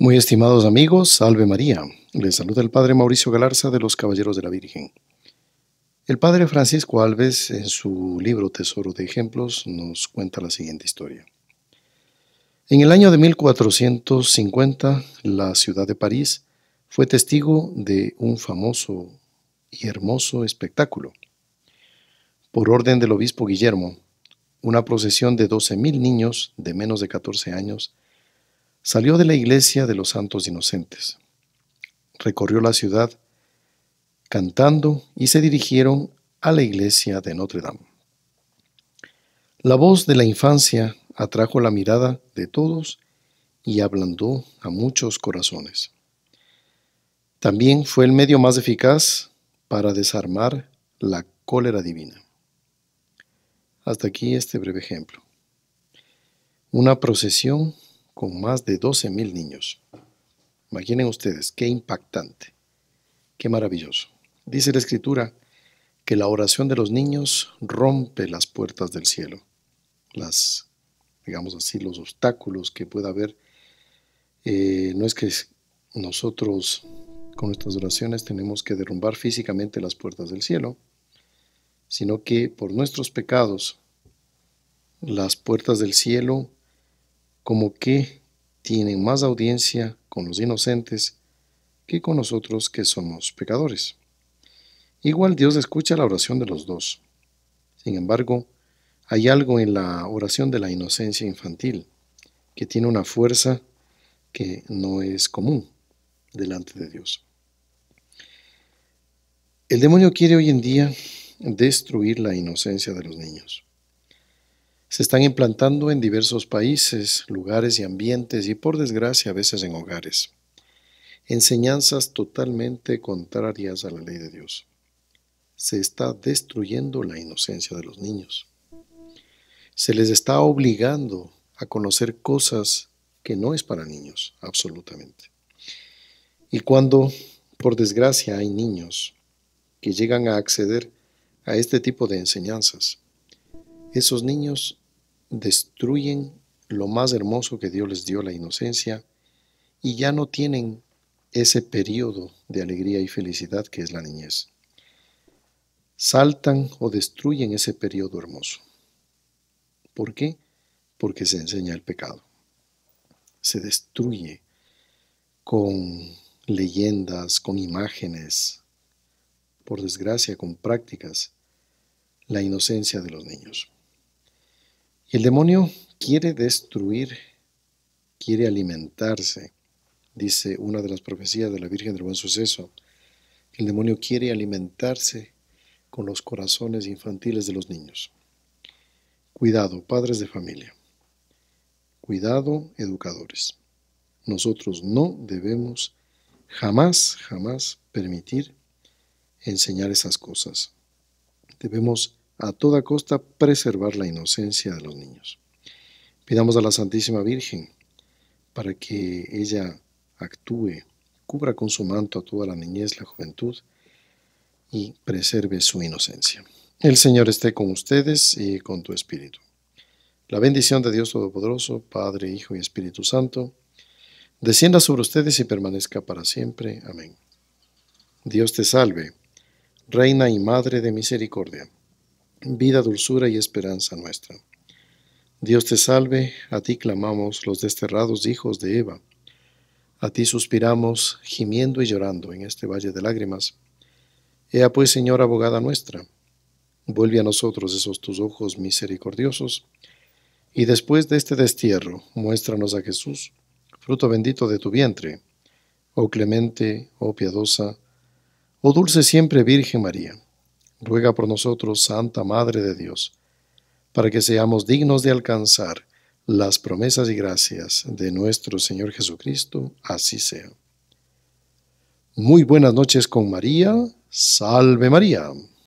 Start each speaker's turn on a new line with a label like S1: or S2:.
S1: Muy estimados amigos, salve María. Les saluda el Padre Mauricio Galarza de los Caballeros de la Virgen. El Padre Francisco Alves, en su libro Tesoro de Ejemplos, nos cuenta la siguiente historia. En el año de 1450, la ciudad de París fue testigo de un famoso y hermoso espectáculo. Por orden del obispo Guillermo, una procesión de 12.000 niños de menos de 14 años Salió de la iglesia de los santos inocentes, recorrió la ciudad cantando y se dirigieron a la iglesia de Notre Dame. La voz de la infancia atrajo la mirada de todos y ablandó a muchos corazones. También fue el medio más eficaz para desarmar la cólera divina. Hasta aquí este breve ejemplo. Una procesión con más de 12.000 niños. Imaginen ustedes, qué impactante, qué maravilloso. Dice la escritura que la oración de los niños rompe las puertas del cielo, las, digamos así, los obstáculos que pueda haber. Eh, no es que nosotros con nuestras oraciones tenemos que derrumbar físicamente las puertas del cielo, sino que por nuestros pecados las puertas del cielo como que tienen más audiencia con los inocentes que con nosotros que somos pecadores. Igual Dios escucha la oración de los dos. Sin embargo, hay algo en la oración de la inocencia infantil que tiene una fuerza que no es común delante de Dios. El demonio quiere hoy en día destruir la inocencia de los niños se están implantando en diversos países, lugares y ambientes y por desgracia a veces en hogares. Enseñanzas totalmente contrarias a la ley de Dios. Se está destruyendo la inocencia de los niños. Se les está obligando a conocer cosas que no es para niños, absolutamente. Y cuando, por desgracia, hay niños que llegan a acceder a este tipo de enseñanzas, esos niños destruyen lo más hermoso que Dios les dio, la inocencia, y ya no tienen ese periodo de alegría y felicidad que es la niñez. Saltan o destruyen ese periodo hermoso. ¿Por qué? Porque se enseña el pecado. Se destruye con leyendas, con imágenes, por desgracia, con prácticas, la inocencia de los niños. El demonio quiere destruir, quiere alimentarse, dice una de las profecías de la Virgen del Buen Suceso. El demonio quiere alimentarse con los corazones infantiles de los niños. Cuidado, padres de familia. Cuidado, educadores. Nosotros no debemos jamás, jamás permitir enseñar esas cosas. Debemos a toda costa preservar la inocencia de los niños. Pidamos a la Santísima Virgen para que ella actúe, cubra con su manto a toda la niñez, la juventud y preserve su inocencia. El Señor esté con ustedes y con tu espíritu. La bendición de Dios Todopoderoso, Padre, Hijo y Espíritu Santo, descienda sobre ustedes y permanezca para siempre. Amén. Dios te salve, Reina y Madre de Misericordia vida, dulzura y esperanza nuestra. Dios te salve, a ti clamamos los desterrados hijos de Eva, a ti suspiramos gimiendo y llorando en este valle de lágrimas. Ea pues, Señor, abogada nuestra, vuelve a nosotros esos tus ojos misericordiosos, y después de este destierro, muéstranos a Jesús, fruto bendito de tu vientre, oh clemente, oh piadosa, oh dulce siempre Virgen María ruega por nosotros, Santa Madre de Dios, para que seamos dignos de alcanzar las promesas y gracias de nuestro Señor Jesucristo, así sea. Muy buenas noches con María, salve María.